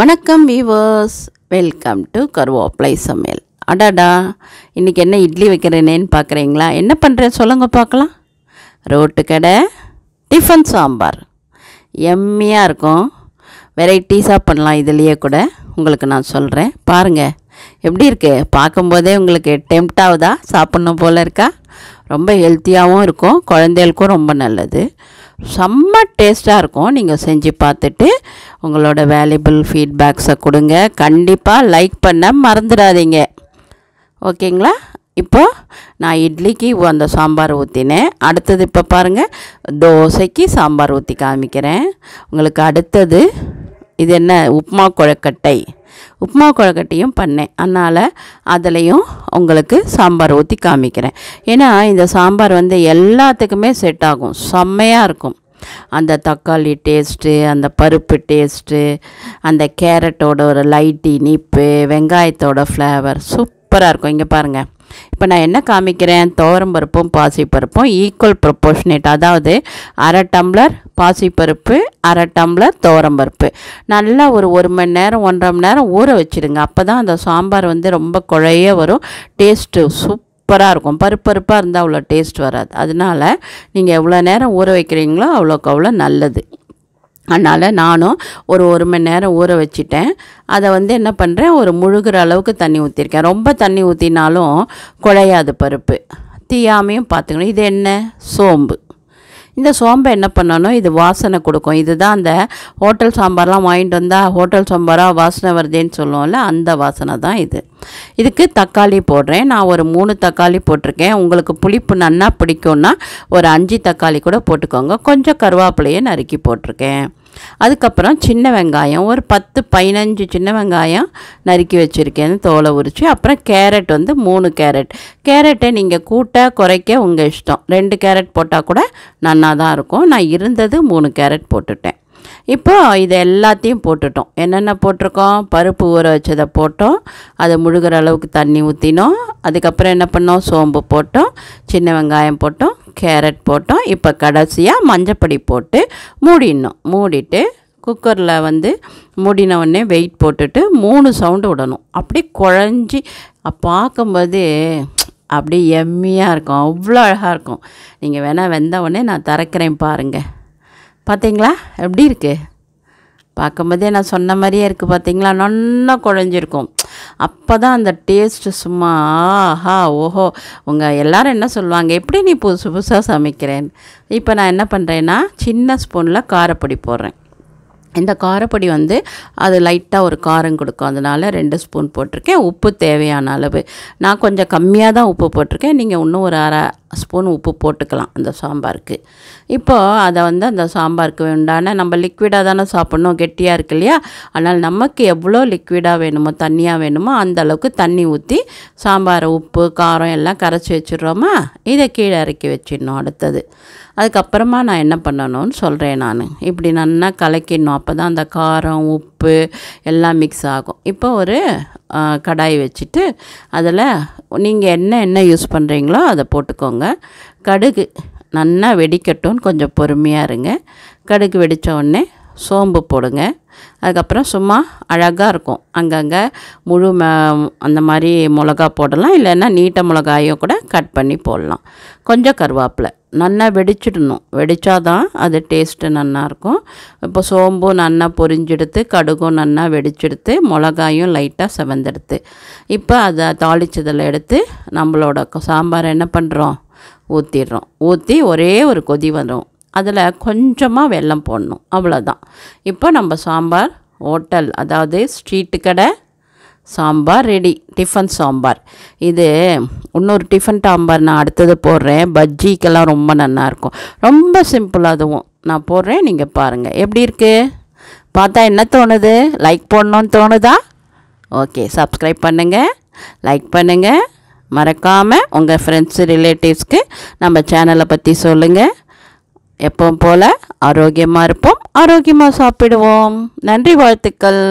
வணக்கம் viewers welcome to apply சமையல் அடாடா இன்றைக்கி என்ன இட்லி வைக்கிறேனேன்னு பார்க்குறீங்களா என்ன பண்ணுறேன் சொல்லுங்க பார்க்கலாம் ரோட்டு கடை டிஃபன் சாம்பார் எம்மியாக இருக்கும் வெரைட்டிஸாக பண்ணலாம் இதுலேயே கூட உங்களுக்கு நான் சொல்கிறேன் பாருங்கள் எப்படி இருக்குது பார்க்கும்போதே உங்களுக்கு டெம்ட் ஆகுதா சாப்பிட்ணும் போல் இருக்கா ரொம்ப ஹெல்த்தியாகவும் இருக்கும் குழந்தைகளுக்கும் ரொம்ப நல்லது செம்ம டேஸ்ட்டாக இருக்கும் நீங்கள் செஞ்சு பார்த்துட்டு உங்களோட வேல்யூபிள் ஃபீட்பேக்ஸை கொடுங்க கண்டிப்பாக லைக் பண்ண மறந்துடாதீங்க ஓகேங்களா இப்போது நான் இட்லிக்கு அந்த சாம்பார் ஊற்றினேன் அடுத்தது இப்போ பாருங்கள் தோசைக்கு சாம்பார் ஊற்றி காமிக்கிறேன் உங்களுக்கு அடுத்தது இது என்ன உப்மா குழக்கட்டை உப்மா குழக்கட்டையும் பண்ணேன் அதனால் அதுலேயும் உங்களுக்கு சாம்பார் ஊற்றி காமிக்கிறேன் ஏன்னா இந்த சாம்பார் வந்து எல்லாத்துக்குமே செட் ஆகும் செம்மையாக இருக்கும் அந்த தக்காளி டேஸ்ட்டு அந்த பருப்பு டேஸ்ட்டு அந்த கேரட்டோட ஒரு லைட் இனிப்பு வெங்காயத்தோட ஃப்ளேவர் சூப்பராக இருக்கும் இங்கே பாருங்கள் இப்போ நான் என்ன காமிக்கிறேன் துவரம்பருப்பும் பாசிப்பருப்பும் ஈக்குவல் ப்ரொப்போர்ஷனேட் அதாவது அரை டம்ளர் பாசிப்பருப்பு அரை டம்ளர் பருப்பு நல்லா ஒரு ஒரு மணி நேரம் ஒன்றரை மணி நேரம் ஊற வச்சுடுங்க அப்போ தான் அந்த சாம்பார் வந்து ரொம்ப குழைய வரும் டேஸ்ட்டு சூப் சூப்பராக இருக்கும் பருப்பருப்பாக இருந்தால் அவ்வளோ டேஸ்ட் வராது அதனால் நீங்கள் எவ்வளோ நேரம் ஊற வைக்கிறீங்களோ அவ்வளோக்கு அவ்வளோ நல்லது அதனால் நானும் ஒரு ஒரு மணி நேரம் ஊற வச்சுட்டேன் அதை வந்து என்ன பண்ணுறேன் ஒரு முழுகிற அளவுக்கு தண்ணி ஊற்றிருக்கேன் ரொம்ப தண்ணி ஊற்றினாலும் குழையாது பருப்பு தீயாமையும் பார்த்துக்கணும் இது என்ன சோம்பு இந்த சோம்பை என்ன பண்ணணும் இது வாசனை கொடுக்கும் இதுதான் அந்த ஹோட்டல் சாம்பார்லாம் வாங்கிட்டு வந்தால் ஹோட்டல் சாம்பாராக வாசனை வருதேன்னு சொல்லுவோம்ல அந்த வாசனை தான் இது இதுக்கு தக்காளி போடுறேன் நான் ஒரு மூணு தக்காளி போட்டிருக்கேன் உங்களுக்கு புளிப்பு நன்னா பிடிக்கும்னா ஒரு அஞ்சு தக்காளி கூட போட்டுக்கோங்க கொஞ்சம் கருவேப்பிலையை நறுக்கி போட்டிருக்கேன் அதுக்கப்புறம் சின்ன வெங்காயம் ஒரு பத்து பதினஞ்சு சின்ன வெங்காயம் நறுக்கி வச்சுருக்கேன்னு தோலை உரித்து அப்புறம் கேரட் வந்து மூணு கேரட் கேரட்டை நீங்கள் கூட்ட குறைக்க உங்கள் இஷ்டம் ரெண்டு கேரட் போட்டால் கூட நன்னா தான் இருக்கும் நான் இருந்தது மூணு கேரட் போட்டுட்டேன் இப்போ இது எல்லாத்தையும் போட்டுட்டோம் என்னென்ன போட்டிருக்கோம் பருப்பு ஊற வச்சதை போட்டோம் அதை முழுகிற அளவுக்கு தண்ணி ஊற்றினோம் அதுக்கப்புறம் என்ன பண்ணோம் சோம்பு போட்டோம் சின்ன வெங்காயம் போட்டோம் கேரட் போட்டோம் இப்போ கடைசியாக மஞ்சப்பொடி போட்டு மூடிடணும் மூடிட்டு குக்கரில் வந்து மூடின உடனே வெயிட் போட்டுட்டு மூணு சவுண்டு விடணும் அப்படியே குழஞ்சி பார்க்கும்போது அப்படியே எம்மியாக இருக்கும் அவ்வளோ அழகாக இருக்கும் நீங்கள் வேணால் வெந்த உடனே நான் திறக்கிறேன் பாருங்கள் பார்த்தீங்களா எப்படி இருக்குது பார்க்கும்போதே நான் சொன்ன மாதிரியே இருக்குது பார்த்தீங்களா நல்லா குழஞ்சிருக்கும் அப்போ தான் அந்த டேஸ்ட்டு சும்மா ஆஹா ஓஹோ உங்கள் எல்லோரும் என்ன சொல்லுவாங்க எப்படி நீ புதுசு புதுசாக சமைக்கிறேன் இப்போ நான் என்ன பண்ணுறேன்னா சின்ன ஸ்பூனில் காரப்பொடி போடுறேன் இந்த காரப்பொடி வந்து அது லைட்டாக ஒரு காரம் கொடுக்கும் அதனால் ரெண்டு ஸ்பூன் போட்டிருக்கேன் உப்பு தேவையான அளவு நான் கொஞ்சம் கம்மியாக தான் உப்பு போட்டிருக்கேன் நீங்கள் இன்னும் ஒரு அரை ஸ்பூன் உப்பு போட்டுக்கலாம் அந்த சாம்பாருக்கு இப்போது அதை வந்து அந்த சாம்பாருக்கு உண்டான நம்ம லிக்விடாக தானே சாப்பிட்ணும் கெட்டியாக இருக்கு இல்லையா அதனால் நமக்கு எவ்வளோ லிக்விடாக வேணுமோ தண்ணியாக வேணுமோ அந்த அளவுக்கு தண்ணி ஊற்றி சாம்பார் உப்பு காரம் எல்லாம் கரைச்சி வச்சிடுறோமா இதை கீழே இறக்கி வச்சிடணும் அடுத்தது அதுக்கப்புறமா நான் என்ன பண்ணணும்னு சொல்கிறேன் நான் இப்படி நல்லா கலக்கிடணும் அப்போ தான் அந்த காரம் உப்பு எல்லாம் மிக்ஸ் ஆகும் இப்போ ஒரு கடாய் வச்சுட்டு அதில் நீங்கள் என்ன என்ன யூஸ் பண்ணுறீங்களோ அதை போட்டுக்கோங்க கடுகு நல்லா வெடிக்கட்டும்னு கொஞ்சம் பொறுமையாக இருங்க கடுகு வெடித்த உடனே சோம்பு போடுங்க அதுக்கப்புறம் சும்மா அழகாக இருக்கும் அங்கங்கே முழு ம அந்த மாதிரி மிளகா போடலாம் இல்லைன்னா நீட்ட மிளகாயும் கூட கட் பண்ணி போடலாம் கொஞ்சம் கருவேப்பிலை நல்லா வெடிச்சிடணும் வெடித்தாதான் அது டேஸ்ட்டு நல்லாயிருக்கும் இப்போ சோம்பும் நல்லா பொரிஞ்செடுத்து கடுகும் நல்லா வெடிச்செடுத்து மிளகாயும் லைட்டாக செவந்தெடுத்து இப்போ அதை தாளித்ததில் எடுத்து நம்மளோட சாம்பார் என்ன பண்ணுறோம் ஊற்றிடுறோம் ஊற்றி ஒரே ஒரு கொதி வரும் அதில் கொஞ்சமாக வெள்ளம் போடணும் அவ்வளோதான் இப்போ நம்ம சாம்பார் ஹோட்டல் அதாவது ஸ்ட்ரீட்டு கடை சாம்பார் ரெடி டிஃபன் சாம்பார் இது இன்னொரு டிஃபன் சாம்பார் நான் அடுத்தது போடுறேன் பஜ்ஜிக்கெல்லாம் ரொம்ப நல்லாயிருக்கும் ரொம்ப சிம்பிள் அதுவும் நான் போடுறேன் நீங்கள் பாருங்கள் எப்படி இருக்குது பார்த்தா என்ன தோணுது லைக் போடணுன்னு தோணுதா ஓகே சப்ஸ்கிரைப் பண்ணுங்கள் லைக் பண்ணுங்கள் மறக்காமல் உங்கள் ஃப்ரெண்ட்ஸு ரிலேட்டிவ்ஸ்க்கு நம்ம சேனலை பற்றி சொல்லுங்கள் எப்பவும் போல் ஆரோக்கியமாக இருப்போம் ஆரோக்கியமாக சாப்பிடுவோம் நன்றி வாழ்த்துக்கள்